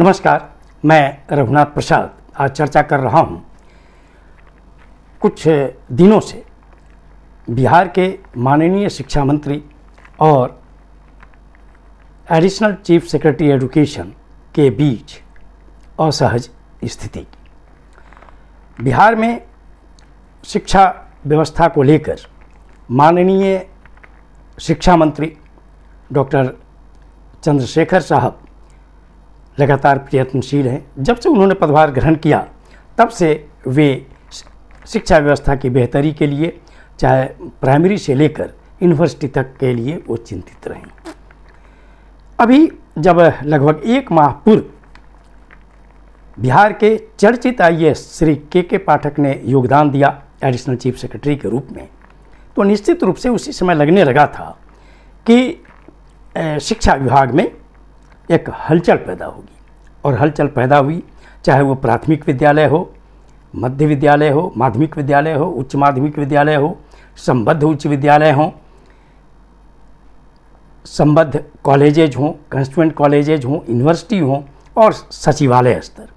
नमस्कार मैं रघुनाथ प्रसाद आज चर्चा कर रहा हूँ कुछ दिनों से बिहार के माननीय शिक्षा मंत्री और एडिशनल चीफ सेक्रेटरी एजुकेशन के बीच असहज स्थिति बिहार में शिक्षा व्यवस्था को लेकर माननीय शिक्षा मंत्री डॉक्टर चंद्रशेखर साहब लगातार प्रयत्नशील हैं जब से उन्होंने पदभार ग्रहण किया तब से वे शिक्षा व्यवस्था की बेहतरी के लिए चाहे प्राइमरी से लेकर यूनिवर्सिटी तक के लिए वो चिंतित रहें अभी जब लगभग एक माह पूर्व बिहार के चर्चित आईएएस श्री के के पाठक ने योगदान दिया एडिशनल चीफ सेक्रेटरी के रूप में तो निश्चित रूप से उसी समय लगने लगा था कि शिक्षा विभाग में एक हलचल पैदा होगी और हलचल पैदा हुई चाहे वो प्राथमिक विद्यालय हो मध्य विद्यालय हो माध्यमिक विद्यालय हो उच्च माध्यमिक विद्यालय हो संबद्ध उच्च विद्यालय हों संबद्ध कॉलेजेज हों कंस्टिट्यूंट कॉलेजेज हों यूनिवर्सिटी हों और सचिवालय स्तर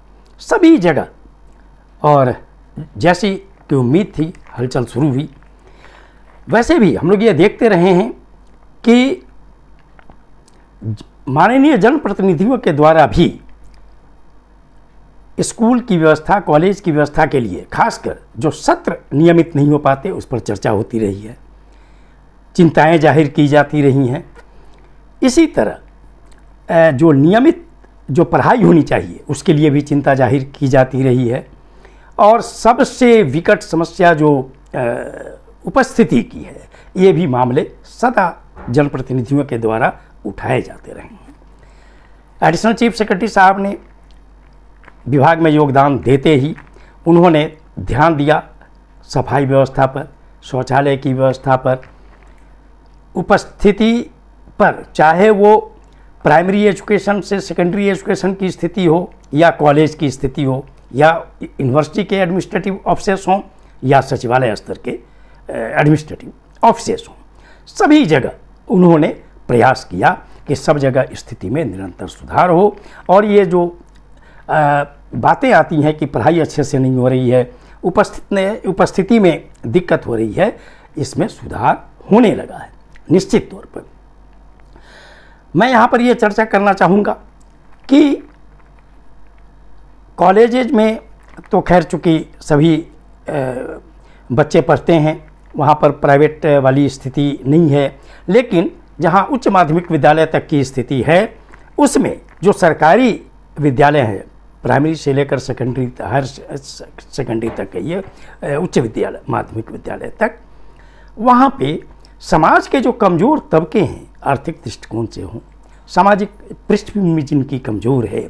सभी जगह और जैसी कि उम्मीद थी हलचल शुरू हुई वैसे भी हम लोग ये देखते रहे हैं कि माननीय जनप्रतिनिधियों के द्वारा भी स्कूल की व्यवस्था कॉलेज की व्यवस्था के लिए खासकर जो सत्र नियमित नहीं हो पाते उस पर चर्चा होती रही है चिंताएं जाहिर की जाती रही हैं इसी तरह जो नियमित जो पढ़ाई होनी चाहिए उसके लिए भी चिंता जाहिर की जाती रही है और सबसे विकट समस्या जो उपस्थिति की है ये भी मामले सदा जनप्रतिनिधियों के द्वारा उठाए जाते रहे एडिशनल चीफ सेक्रेटरी साहब ने विभाग में योगदान देते ही उन्होंने ध्यान दिया सफाई व्यवस्था पर शौचालय की व्यवस्था पर उपस्थिति पर चाहे वो प्राइमरी एजुकेशन से सेकेंडरी एजुकेशन की स्थिति हो या कॉलेज की स्थिति हो या यूनिवर्सिटी के एडमिनिस्ट्रेटिव ऑफिसर्स हों या सचिवालय स्तर के एडमिनिस्ट्रेटिव eh, ऑफिसर्स हों सभी जगह उन्होंने प्रयास किया कि सब जगह स्थिति में निरंतर सुधार हो और ये जो बातें आती हैं कि पढ़ाई अच्छे से नहीं हो रही है उपस्थित ने उपस्थिति में दिक्कत हो रही है इसमें सुधार होने लगा है निश्चित तौर पर मैं यहाँ पर यह चर्चा करना चाहूँगा कि कॉलेजेज में तो खैर चूँकि सभी बच्चे पढ़ते हैं वहाँ पर प्राइवेट वाली स्थिति नहीं है लेकिन जहाँ उच्च माध्यमिक विद्यालय तक की स्थिति है उसमें जो सरकारी विद्यालय हैं प्राइमरी से लेकर सेकेंडरी हायर सेकेंडरी तक कहिए उच्च विद्यालय माध्यमिक विद्यालय तक वहाँ पे समाज के जो कमज़ोर तबके हैं आर्थिक दृष्टिकोण से हों सामाजिक पृष्ठभूमि जिनकी कमज़ोर है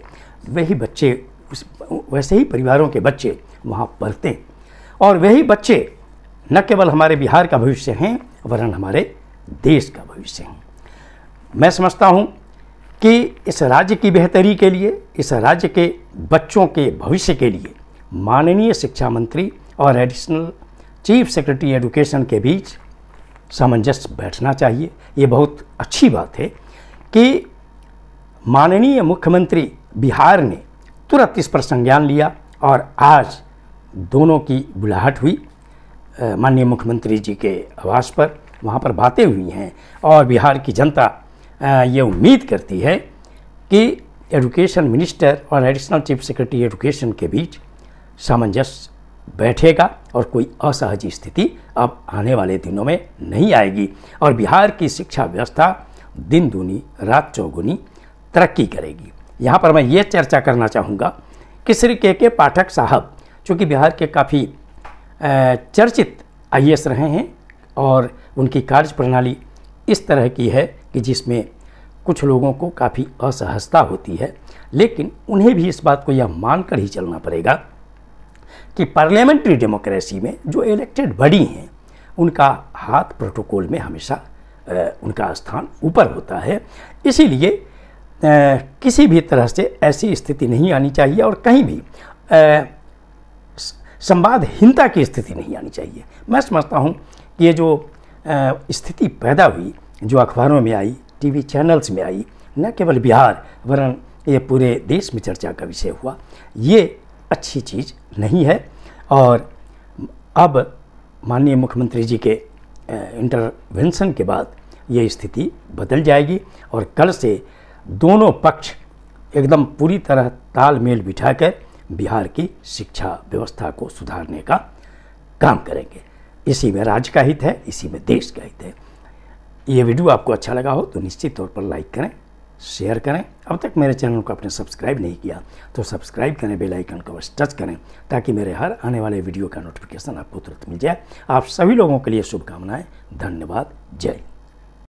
वही बच्चे उस वैसे ही परिवारों के बच्चे वहाँ पढ़ते और वही बच्चे न केवल हमारे बिहार का भविष्य हैं वरन हमारे देश का भविष्य है मैं समझता हूँ कि इस राज्य की बेहतरी के लिए इस राज्य के बच्चों के भविष्य के लिए माननीय शिक्षा मंत्री और एडिशनल चीफ सेक्रेटरी एडुकेशन के बीच सामंजस्य बैठना चाहिए ये बहुत अच्छी बात है कि माननीय मुख्यमंत्री बिहार ने तुरंत इस पर संज्ञान लिया और आज दोनों की बुलाहट हुई माननीय मुख्यमंत्री जी के आवास पर वहाँ पर बातें हुई हैं और बिहार की जनता ये उम्मीद करती है कि एजुकेशन मिनिस्टर और एडिशनल चीफ सेक्रेटरी एजुकेशन के बीच सामंजस्य बैठेगा और कोई असहज स्थिति अब आने वाले दिनों में नहीं आएगी और बिहार की शिक्षा व्यवस्था दिन दूनी रात चौगुनी तरक्की करेगी यहाँ पर मैं ये चर्चा करना चाहूँगा कि श्री के के पाठक साहब चूँकि बिहार के काफ़ी चर्चित आई रहे हैं और उनकी कार्य प्रणाली इस तरह की है कि जिसमें कुछ लोगों को काफ़ी असहजता होती है लेकिन उन्हें भी इस बात को यह मानकर ही चलना पड़ेगा कि पार्लियामेंट्री डेमोक्रेसी में जो इलेक्टेड बडी हैं उनका हाथ प्रोटोकॉल में हमेशा उनका स्थान ऊपर होता है इसीलिए किसी भी तरह से ऐसी स्थिति नहीं आनी चाहिए और कहीं भी संवादहीनता की स्थिति नहीं आनी चाहिए मैं समझता हूँ कि ये जो स्थिति पैदा हुई जो अखबारों में आई टीवी चैनल्स में आई न केवल बिहार वरन ये पूरे देश में चर्चा का विषय हुआ ये अच्छी चीज़ नहीं है और अब माननीय मुख्यमंत्री जी के इंटरवेंशन के बाद ये स्थिति बदल जाएगी और कल से दोनों पक्ष एकदम पूरी तरह तालमेल बिठाकर बिहार की शिक्षा व्यवस्था को सुधारने का काम करेंगे इसी में राज्य का हित है इसी में देश का हित है ये वीडियो आपको अच्छा लगा हो तो निश्चित तौर पर लाइक करें शेयर करें अब तक मेरे चैनल को आपने सब्सक्राइब नहीं किया तो सब्सक्राइब करें बेल आइकन को बस टच करें ताकि मेरे हर आने वाले वीडियो का नोटिफिकेशन आपको तुरंत मिल जाए आप सभी लोगों के लिए शुभकामनाएं धन्यवाद जय